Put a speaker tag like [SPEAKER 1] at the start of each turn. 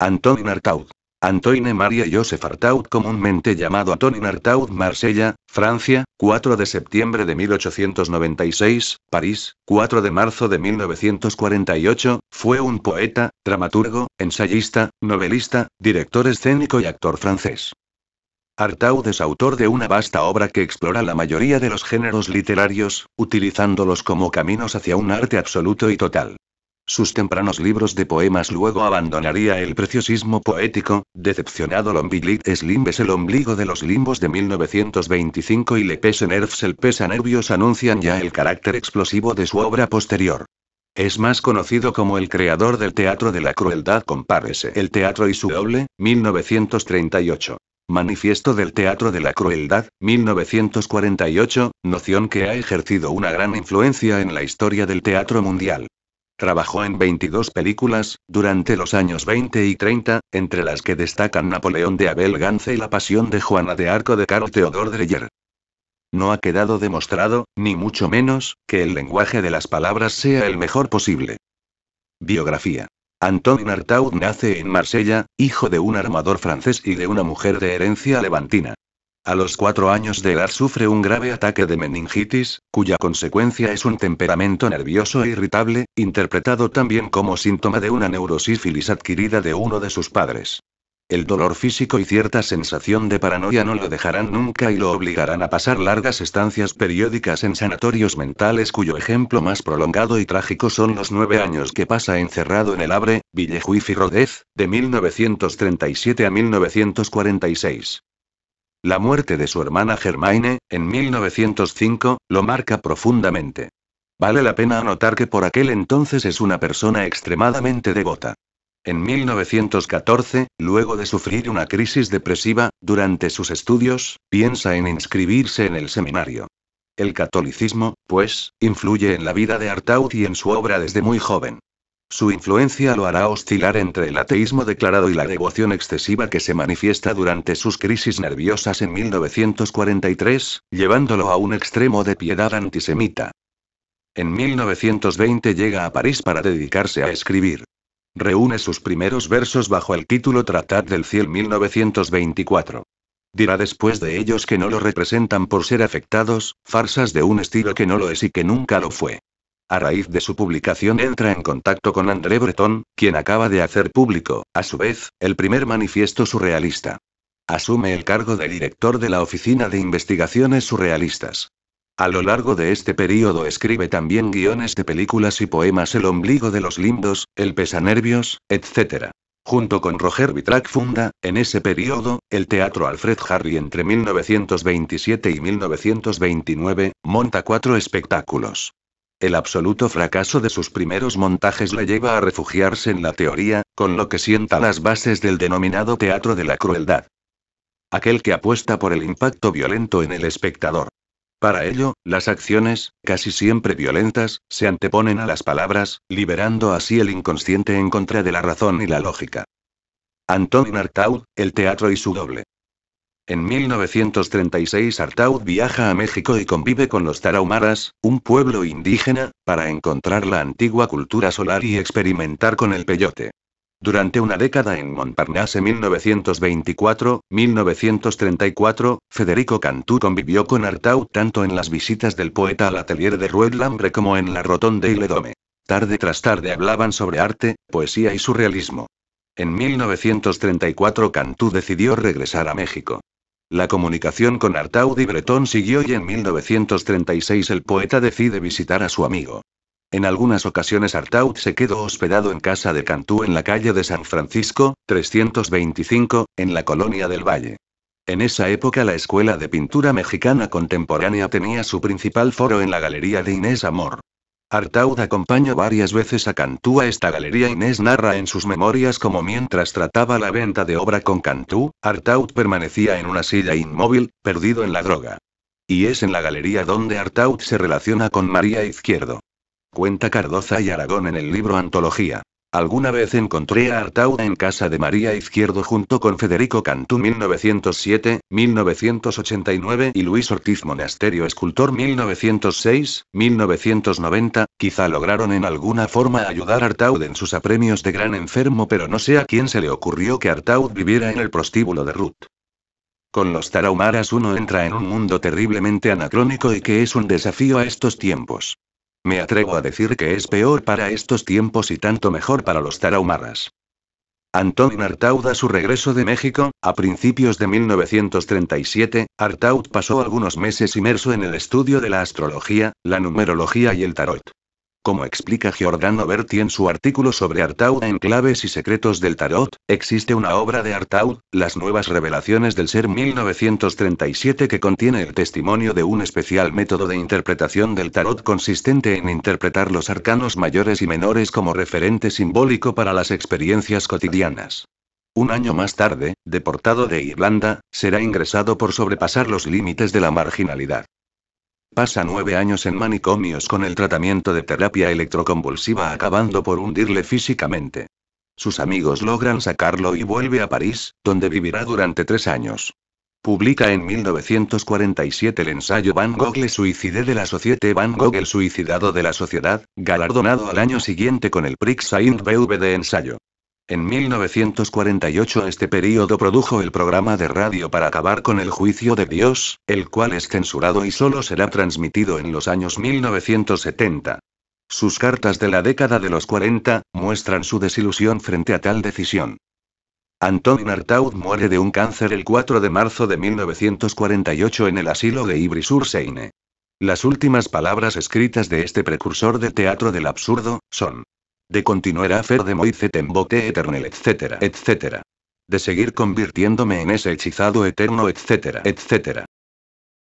[SPEAKER 1] Antonin Artaud. Antoine Maria Joseph Artaud, comúnmente llamado Antonin Artaud, Marsella, Francia, 4 de septiembre de 1896, París, 4 de marzo de 1948, fue un poeta, dramaturgo, ensayista, novelista, director escénico y actor francés. Artaud es autor de una vasta obra que explora la mayoría de los géneros literarios, utilizándolos como caminos hacia un arte absoluto y total sus tempranos libros de poemas luego abandonaría el preciosismo poético, decepcionado lombiglit es limbes el ombligo de los limbos de 1925 y Le Pese Nerfs el Pesa Nervios anuncian ya el carácter explosivo de su obra posterior. Es más conocido como el creador del teatro de la crueldad compárese el teatro y su doble, 1938. Manifiesto del Teatro de la Crueldad, 1948, noción que ha ejercido una gran influencia en la historia del teatro mundial. Trabajó en 22 películas, durante los años 20 y 30, entre las que destacan Napoleón de Abel Gance y La Pasión de Juana de Arco de Carl Theodor Dreyer. No ha quedado demostrado, ni mucho menos, que el lenguaje de las palabras sea el mejor posible. Biografía. Antonin Artaud nace en Marsella, hijo de un armador francés y de una mujer de herencia levantina. A los cuatro años de edad sufre un grave ataque de meningitis, cuya consecuencia es un temperamento nervioso e irritable, interpretado también como síntoma de una neurosífilis adquirida de uno de sus padres. El dolor físico y cierta sensación de paranoia no lo dejarán nunca y lo obligarán a pasar largas estancias periódicas en sanatorios mentales cuyo ejemplo más prolongado y trágico son los nueve años que pasa encerrado en el Abre, Villejuif y Rodez, de 1937 a 1946. La muerte de su hermana Germaine, en 1905, lo marca profundamente. Vale la pena anotar que por aquel entonces es una persona extremadamente devota. En 1914, luego de sufrir una crisis depresiva, durante sus estudios, piensa en inscribirse en el seminario. El catolicismo, pues, influye en la vida de Artaud y en su obra desde muy joven. Su influencia lo hará oscilar entre el ateísmo declarado y la devoción excesiva que se manifiesta durante sus crisis nerviosas en 1943, llevándolo a un extremo de piedad antisemita. En 1920 llega a París para dedicarse a escribir. Reúne sus primeros versos bajo el título Tratat del Ciel 1924. Dirá después de ellos que no lo representan por ser afectados, farsas de un estilo que no lo es y que nunca lo fue. A raíz de su publicación entra en contacto con André Breton, quien acaba de hacer público, a su vez, el primer manifiesto surrealista. Asume el cargo de director de la Oficina de Investigaciones Surrealistas. A lo largo de este periodo escribe también guiones de películas y poemas El ombligo de los lindos, El pesanervios, etc. Junto con Roger Vitrac funda, en ese periodo, el Teatro Alfred Harry entre 1927 y 1929, monta cuatro espectáculos. El absoluto fracaso de sus primeros montajes le lleva a refugiarse en la teoría, con lo que sienta las bases del denominado teatro de la crueldad. Aquel que apuesta por el impacto violento en el espectador. Para ello, las acciones, casi siempre violentas, se anteponen a las palabras, liberando así el inconsciente en contra de la razón y la lógica. Antonin Artaud, El teatro y su doble. En 1936 Artaud viaja a México y convive con los tarahumaras, un pueblo indígena, para encontrar la antigua cultura solar y experimentar con el peyote. Durante una década en Montparnasse 1924-1934, Federico Cantú convivió con Artaud tanto en las visitas del poeta al atelier de Ruedlambre como en la Rotonde y dome. Tarde tras tarde hablaban sobre arte, poesía y surrealismo. En 1934 Cantú decidió regresar a México. La comunicación con Artaud y Bretón siguió y en 1936 el poeta decide visitar a su amigo. En algunas ocasiones Artaud se quedó hospedado en casa de Cantú en la calle de San Francisco, 325, en la colonia del Valle. En esa época la Escuela de Pintura Mexicana Contemporánea tenía su principal foro en la Galería de Inés Amor. Artaud acompañó varias veces a Cantú a esta galería. Inés narra en sus memorias como mientras trataba la venta de obra con Cantú, Artaud permanecía en una silla inmóvil, perdido en la droga. Y es en la galería donde Artaud se relaciona con María Izquierdo. Cuenta Cardoza y Aragón en el libro Antología. Alguna vez encontré a Artaud en casa de María Izquierdo junto con Federico Cantú 1907, 1989 y Luis Ortiz Monasterio Escultor 1906, 1990. Quizá lograron en alguna forma ayudar a Artaud en sus apremios de gran enfermo, pero no sé a quién se le ocurrió que Artaud viviera en el prostíbulo de Ruth. Con los tarahumaras uno entra en un mundo terriblemente anacrónico y que es un desafío a estos tiempos. Me atrevo a decir que es peor para estos tiempos y tanto mejor para los tarahumaras. Antonin Artaud a su regreso de México, a principios de 1937, Artaud pasó algunos meses inmerso en el estudio de la astrología, la numerología y el tarot. Como explica Giordano Berti en su artículo sobre Artaud en Claves y Secretos del Tarot, existe una obra de Artaud, Las Nuevas Revelaciones del Ser 1937 que contiene el testimonio de un especial método de interpretación del tarot consistente en interpretar los arcanos mayores y menores como referente simbólico para las experiencias cotidianas. Un año más tarde, deportado de Irlanda, será ingresado por sobrepasar los límites de la marginalidad. Pasa nueve años en manicomios con el tratamiento de terapia electroconvulsiva acabando por hundirle físicamente. Sus amigos logran sacarlo y vuelve a París, donde vivirá durante tres años. Publica en 1947 el ensayo Van Gogh le suicidé de la sociedad. Van Gogh el suicidado de la sociedad, galardonado al año siguiente con el Prix Saint-Beuve de ensayo. En 1948 este periodo produjo el programa de radio para acabar con el juicio de Dios, el cual es censurado y solo será transmitido en los años 1970. Sus cartas de la década de los 40 muestran su desilusión frente a tal decisión. Antonin Artaud muere de un cáncer el 4 de marzo de 1948 en el asilo de Ivry-sur-Seine. Las últimas palabras escritas de este precursor del teatro del absurdo son: de continuar a hacer de en Tembote Eternal, etcétera, etcétera. De seguir convirtiéndome en ese hechizado eterno, etcétera, etcétera.